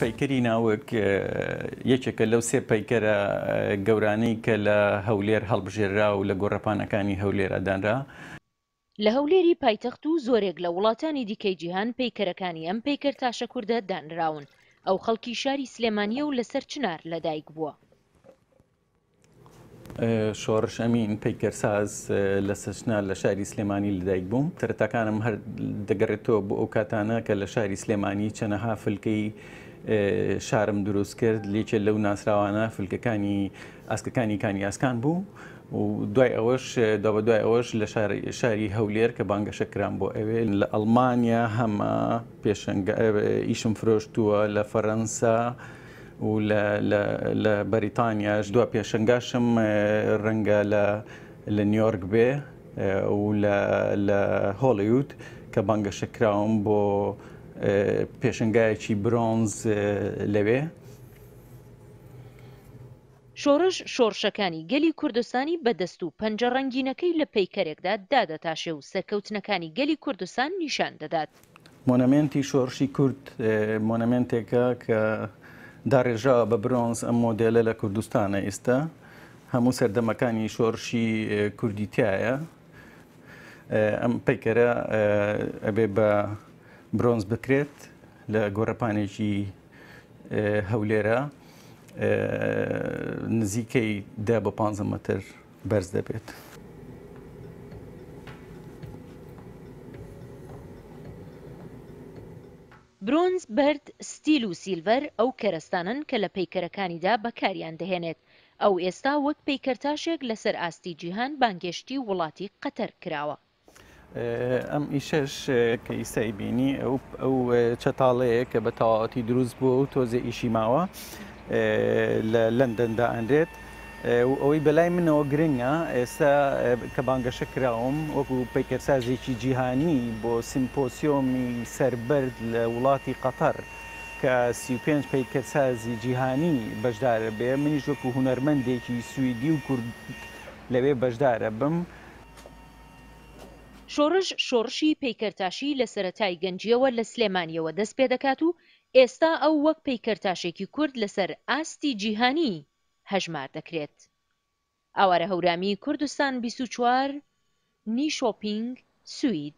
پەیکەری ناوەک یەکێکە لەو سێ پەیکەرە گەورانەی کە لە هەولێر هەڵبژێرا و لە گۆڕەپانەکانی هەولێرەدانرا. لە هەولێری پایتەخت و زۆرێک لە وڵاتانی دیکەی جیهان پەیکەرەکانی ئەم پەیکەر تاشە کووردە دانراون ئەو خەڵکی شاری سلێمانیە و لەسەر چنار لەدایک بووە. شۆڕش ئەمین پیکەرساز لە سەشنا لە شاری سلێمانی لەدایک بووم ترەتەکانم هەر دەگەڕێتەوە بۆ ئەو کاتانە کە لە شاری سلێمانی چەنەها فلکەی شارم دروست کرد لێکێ لەو ناسراوانە فلکەکانی ئاسکەکانی کانی ئاسکان بوو و دوای ئەوەش دابە دوای ئەوەش لە شاری هەولێر کە بانگەشەکران بۆ ئەوێ لە ئەلمانیا هەمە پێشنگ ئیشم فرۆشتووە لە فەەنسا. و لە بەریتانیاش دو پێشنگاشم ڕەنگە لە نیویۆرک بێ و لە هۆلیوت کە بانگەشەکراوم بۆ پێشنگایەکی برۆنز لەوێ. شۆڕش شۆڕشەکانی گەلی کوردستانی بەدەست و پەنجە ڕەنگینەکەی لە پەیکەرێکدا دادەتاشێ و سەرکەوتنەکانی گەلی کوردستان نیشان دەدات. مۆنەمنتی شۆڕشی کورد مۆنەمنتێکە کە داڕێژا بە برۆنز ئەم مۆدلە لە کوردستانە ئێستا هەموو سەردەمەکانی شۆڕشی کوردیتیایە ئەم پیکەرە ئەبێ بە برۆنز بکرێت لە گۆڕەپانێکی هەولێرە نزیکەی ده بە 15 مەتر بەرز دەبێت. برۆنز بەرد ستیل و سیلڤەر ئەو کەرەستانن کە لە پەیکەرەکانیدا بەکاریان دەهێنێت ئەو ئێستا وەک پەیکەرتاشێک لەسەر ئاستی جیهان بانگشتی وڵاتی قەتەر کراوە ئەم ئیشەش کە ئیسای بینی ئەو ئەو چەتاڵەیە کە بە تەواتی دروست بوو و تۆزە ئیشی ماوە لە لەندەندا ئەندێت ئەوەی بەلای منەوە گرنگە ئێستا کە بانگەشە کراوم وەکو پیکەسازێکی جیهانی بۆ سیمپۆسیۆمی سربرد لە وڵاتی قەتەر کە سی5 پیکەسازی جیهانی بەشدارە بێ منیش وەکو هوەرمەندێکی سوئدی و کورد لەوێ بەشدارە بم. شۆڕژ شۆڕشی پیکەرتاشی لە سەتای گەنجیەوە لە سلێمانیەوە دەست پێ دەکات و ئێستا ئەو وەک پیکەرتاشێکی کورد لەسەر ئاستی جیهانی هەژمار دەکرێت ئاوارە هەورامی کوردستان 24 نی شۆپینگ سوید